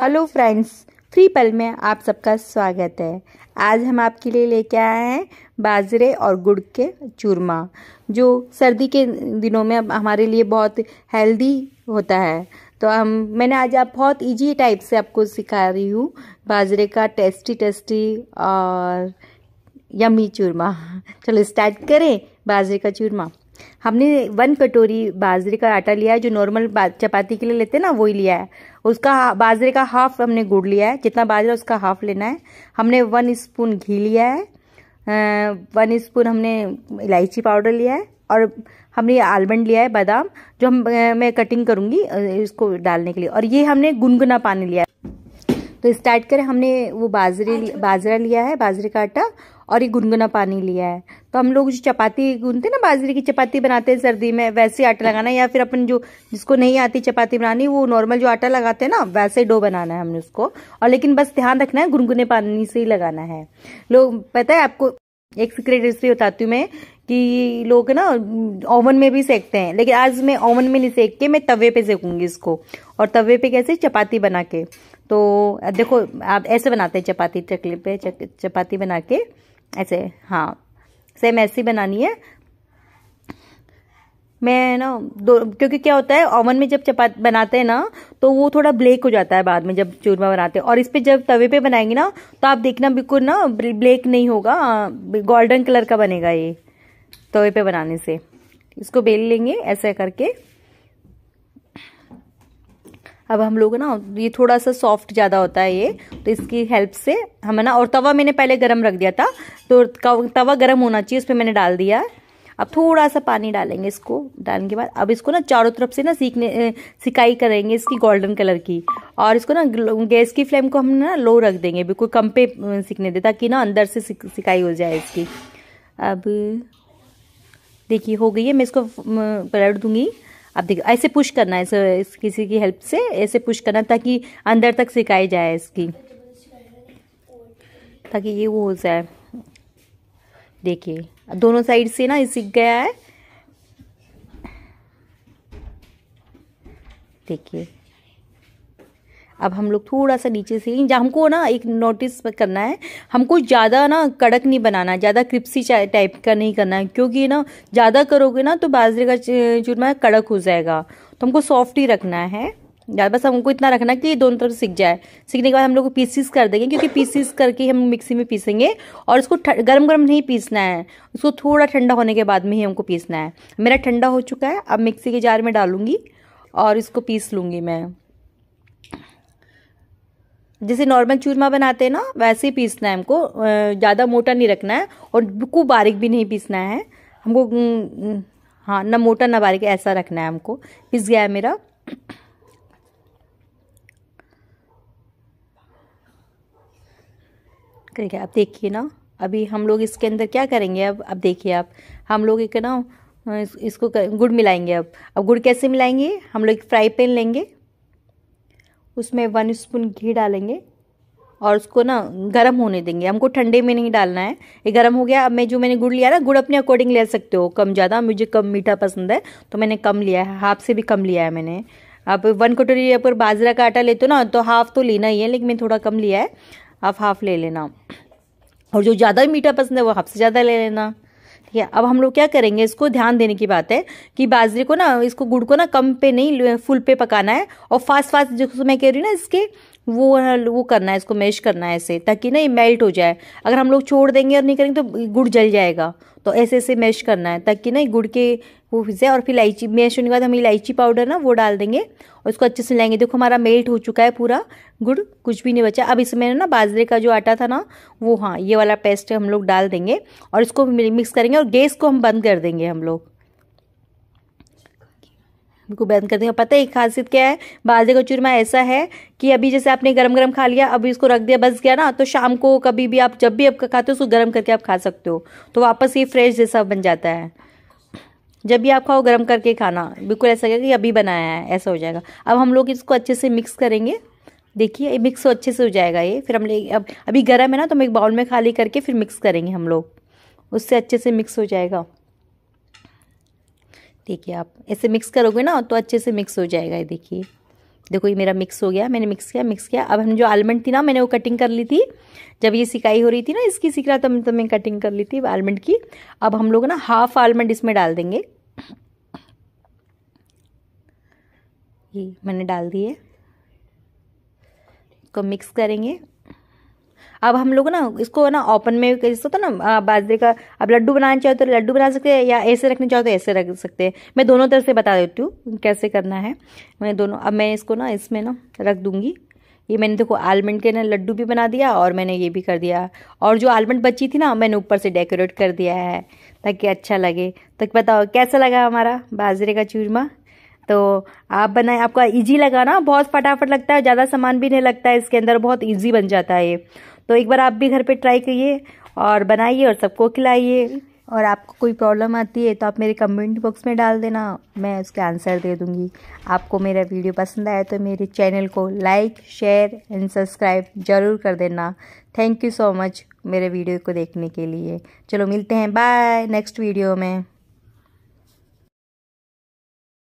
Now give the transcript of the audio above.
hello friends free पल में आप सबका स्वागत है आज हम आपके लिए लेके आए हैं बाजरे और गुड़ के चूरमा जो सर्दी के दिनों में हमारे लिए बहुत हेल्दी होता है तो हम मैंने आज आप बहुत इजी टाइप से आपको सिखा रही हूँ बाजरे का टेस्टी टेस्टी और यमी चूरमा चलो स्टार्ट करें बाजरे का चूरमा हमने वन कटोरी बाजरे का आटा लिया है जो नॉर्मल चपाती के लिए लेते हैं ना वही लिया है उसका बाजरे का हाफ हमने गुड़ लिया है जितना बाजरा उसका हाफ लेना है हमने वन स्पून घी लिया है वन स्पून हमने इलायची पाउडर लिया है और हमने आलमंड लिया है बादाम जो हम मैं कटिंग करूँगी इसको डालने के लिए और ये हमने गुनगुना पानी लिया है तो स्टार्ट करें हमने वो बाजरे बाजरा लिया है बाजरे का आटा और ये गुनगुना पानी लिया है तो हम लोग जो चपाती गूंदते ना बाजरे की चपाती बनाते हैं सर्दी में वैसे आटा लगाना है या फिर अपन जो जिसको नहीं आती चपाती बनानी वो नॉर्मल जो आटा लगाते हैं ना वैसे डो बनाना है हमने उसको और लेकिन बस ध्यान रखना है गुनगुने पानी से ही लगाना है लोग पता है आपको एक सीक्रेट रेसिपी बताती हूँ मैं कि लोग ना ओवन में भी सेकते हैं लेकिन आज मैं ओवन में नहीं सेक के मैं तवे पे सेकूंगी इसको और तवे पे कैसे चपाती बना के तो देखो आप ऐसे बनाते हैं चपाती चकले पे चक, चपाती बना के ऐसे हाँ सेम ऐसी बनानी है मैं ना दो क्योंकि क्या होता है ओवन में जब चपात बनाते हैं ना तो वो थोड़ा ब्लैक हो जाता है बाद में जब चूरमा बनाते हैं और इस पर जब तवे पे बनाएंगे ना तो आप देखना बिल्कुल ना ब्लैक नहीं होगा गोल्डन हाँ, कलर का बनेगा ये तवे पे बनाने से इसको बेल लेंगे ऐसे करके अब हम लोग ना ये थोड़ा सा सॉफ्ट ज़्यादा होता है ये तो इसकी हेल्प से हम ना और तवा मैंने पहले गर्म रख दिया था तो तवा गर्म होना चाहिए उस पर मैंने डाल दिया अब थोड़ा सा पानी डालेंगे इसको डालने के बाद अब इसको ना चारों तरफ से ना सीखने सिकाई करेंगे इसकी गोल्डन कलर की और इसको ना गैस की फ्लेम को हम ना लो रख देंगे बिल्कुल कम पे सीखने दे ताकि ना अंदर से सिकाई हो जाए इसकी अब देखिए हो गई है मैं इसको पलट दूँगी आप देखो ऐसे पुश करना है इस किसी की हेल्प से ऐसे पुश करना ताकि अंदर तक सिखाई जाए इसकी ताकि ये वो हो जाए देखिए दोनों साइड से ना ये सीख गया है देखिए अब हम लोग थोड़ा सा नीचे से हमको ना एक नोटिस करना है हमको ज़्यादा ना कड़क नहीं बनाना ज़्यादा क्रिप्सी टाइप का नहीं करना है क्योंकि ना ज़्यादा करोगे ना तो बाजरे का चूरमा कड़क हो जाएगा तो हमको सॉफ्ट ही रखना है बस हमको इतना रखना कि दोनों तरफ सीख जाए सीखने के बाद हम लोग पीसीस कर देंगे क्योंकि पीसीस करके हम मिक्सी में पीसेंगे और इसको गरम गरम नहीं पीसना है उसको थोड़ा ठंडा होने के बाद में ही हमको पीसना है मेरा ठंडा हो चुका है अब मिक्सी के जार में डालूंगी और इसको पीस लूँगी मैं जैसे नॉर्मल चूरमा बनाते हैं ना वैसे ही पीसना है हमको ज़्यादा मोटा नहीं रखना है और बिल्कुल बारीक भी नहीं पीसना है हमको हाँ ना मोटा ना बारीक ऐसा रखना है हमको पिस गया है मेरा ठीक है अब देखिए ना अभी हम लोग इसके अंदर क्या करेंगे अब अब देखिए आप हम लोग एक ना इस, इसको कर, गुड़ मिलाएंगे अब अब गुड़ कैसे मिलाएंगे हम लोग एक फ्राई पैन लेंगे उसमें वन स्पून घी डालेंगे और उसको ना गर्म होने देंगे हमको ठंडे में नहीं डालना है ये गर्म हो गया अब मैं जो मैंने गुड़ लिया ना गुड़ अपने अकॉर्डिंग ले सकते हो कम ज़्यादा मुझे कम मीठा पसंद है तो मैंने कम लिया है हाफ से भी कम लिया है मैंने आप वन कटोरी पर बाजरा का आटा लेते हो ना तो हाफ तो लेना ही है लेकिन मैंने थोड़ा कम लिया है आप हाफ ले लेना और जो ज़्यादा मीठा पसंद है वो हाफ से ज़्यादा ले लेना ठीक है अब हम लोग क्या करेंगे इसको ध्यान देने की बात है कि बाजरे को ना इसको गुड़ को ना कम पे नहीं फुल पे पकाना है और फास्ट फास्ट जो मैं कह रही हूँ ना इसके वो वो करना है इसको मैश करना है ऐसे ताकि ना ये मेल्ट हो जाए अगर हम लोग छोड़ देंगे और नहीं करेंगे तो गुड़ जल जाएगा तो ऐसे ऐसे मैश करना है ताकि ना गुड़ के वो फिर से और फिर इलायची मैश होने के बाद हम इलायची पाउडर ना वो डाल देंगे और उसको अच्छे से लाएंगे देखो हमारा मेल्ट हो चुका है पूरा गुड़ कुछ भी नहीं बचा अब इसमें ना बाजरे का जो आटा था ना वो हाँ ये वाला पेस्ट हम लोग डाल देंगे और इसको मिक्स करेंगे और गैस को हम बंद कर देंगे हम लोग को बंद कर देंगे पता है एक खासियत क्या है बाजरे का चूरमा ऐसा है कि अभी जैसे आपने गरम गरम खा लिया अभी इसको रख दिया बस गया ना तो शाम को कभी भी आप जब भी आप खाते हो उसको गर्म करके आप खा सकते हो तो वापस ये फ्रेश जैसा बन जाता है जब भी आप खाओ गर्म करके खाना बिल्कुल ऐसा लगेगा कि अभी बनाया है ऐसा हो जाएगा अब हम लोग इसको अच्छे से मिक्स करेंगे देखिए ये मिक्स अच्छे से हो जाएगा ये फिर हम लोग अब अभी गर्म है ना तो हम एक बाउल में खाली करके फिर मिक्स करेंगे हम लोग उससे अच्छे से मिक्स हो जाएगा देखिए आप ऐसे मिक्स करोगे ना तो अच्छे से मिक्स हो जाएगा ये देखिए देखो ये मेरा मिक्स हो गया मैंने मिक्स किया मिक्स किया अब हम जो आलमंड थी ना मैंने वो कटिंग कर ली थी जब ये सिकाई हो रही थी ना इसकी सिकरा तब तो तब मैं कटिंग तो कर ली थी आलमंड की अब हम लोग ना हाफ आलमंड इसमें डाल देंगे ये मैंने डाल दिए इसको मिक्स करेंगे अब हम लोग ना इसको ना ओपन में जैसे होता तो ना बाजरे का अब लड्डू बनाना चाहो तो लड्डू बना सकते हैं या ऐसे रखना चाहो तो ऐसे रख सकते हैं मैं दोनों तरफ से बता देती हूँ कैसे करना है मैं दोनों अब मैं इसको ना इसमें ना रख दूँगी ये मैंने देखो आलमंड के ना लड्डू भी बना दिया और मैंने ये भी कर दिया और जो आलमंड बची थी ना मैंने ऊपर से डेकोरेट कर दिया है ताकि अच्छा लगे तो बताओ कैसा लगा हमारा बाजरे का चूरमा तो आप बनाए आपका इजी लगा ना बहुत फटाफट लगता है ज़्यादा सामान भी नहीं लगता है इसके अंदर बहुत इजी बन जाता है ये तो एक बार आप भी घर पे ट्राई करिए और बनाइए और सबको खिलाइए और आपको कोई प्रॉब्लम आती है तो आप मेरे कमेंट बॉक्स में डाल देना मैं उसके आंसर दे दूँगी आपको मेरा वीडियो पसंद आया तो मेरे चैनल को लाइक शेयर एंड सब्सक्राइब ज़रूर कर देना थैंक यू सो मच मेरे वीडियो को देखने के लिए चलो मिलते हैं बाय नेक्स्ट वीडियो में